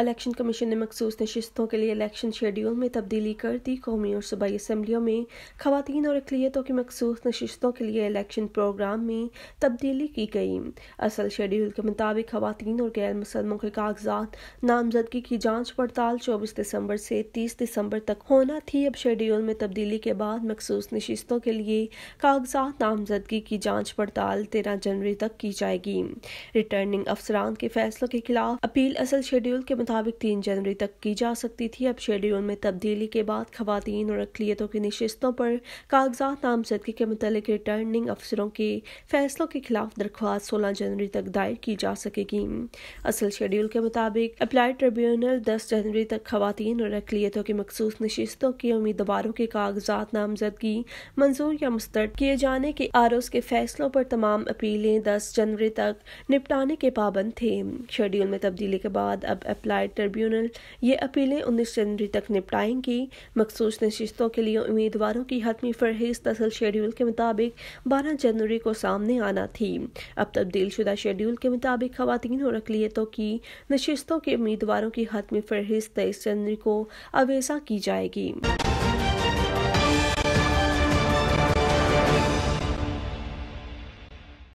election commission ने मखसूस नशस्तों के लिए इलेक्शन शेड्यूल में तब्दीली कर दी कौमी और सूबाई असम्बलियों में खातन और अकलीतों की मखसूस नशस्तों के लिए इलेक्शन प्रोग्राम में तब्दीली की गई असल शेड्यूल के मुताबिक खातन और गैर मुसलमों के कागजात नामजदगी की जाँच पड़ताल चौबीस दिसंबर से तीस दिसंबर तक होना थी अब शेड्यूल में तब्दीली के बाद मखसूस नशस्तों के लिए कागजात नामजदगी की जाँच पड़ताल तेरह जनवरी तक की जाएगी रिटर्निंग अफसरान के फैसलों के खिलाफ अपील असल शेड्यूल के मुताबिक तीन जनवरी तक की जा सकती थी अब शेड्यूल में तब्दीली के बाद खातन और अकलीतों की नशस्तों पर कागजात नामजदगी के मतलब रिटर्निंग अफसरों के फैसलों के खिलाफ दरख्वास्त सोलह जनवरी तक दायर की जा सकेगी असल शेड्यूल के मुताबिक अप्लाई ट्रिब्यूनल दस जनवरी तक खातन और अकलीतों की मखसूस नशस्तों की उम्मीदवारों के कागजात नामजदगी मंजूर या मुस्तरद किए जाने के आरोप के फैसलों पर तमाम अपीलें दस जनवरी तक निपटाने के पाबंद थे शेड्यूल में तब्दीली के बाद अब अप्लाई अप्लाई ट्रिब्यूनल ये अपीलें उन्नीस जनवरी तक निपटाएंगी मखसूस नशस्तों के लिए उम्मीदवारों की हतमी फहरिस्त असल शेड्यूल के मुताबिक बारह जनवरी को सामने आना थी अब तब्दील शुदा शेड्यूल के मुताबिक खातन और अकलीतों की नशस्तों के उम्मीदवारों की हतमी फरहिस्त तेईस जनवरी को अवेजा की जाएगी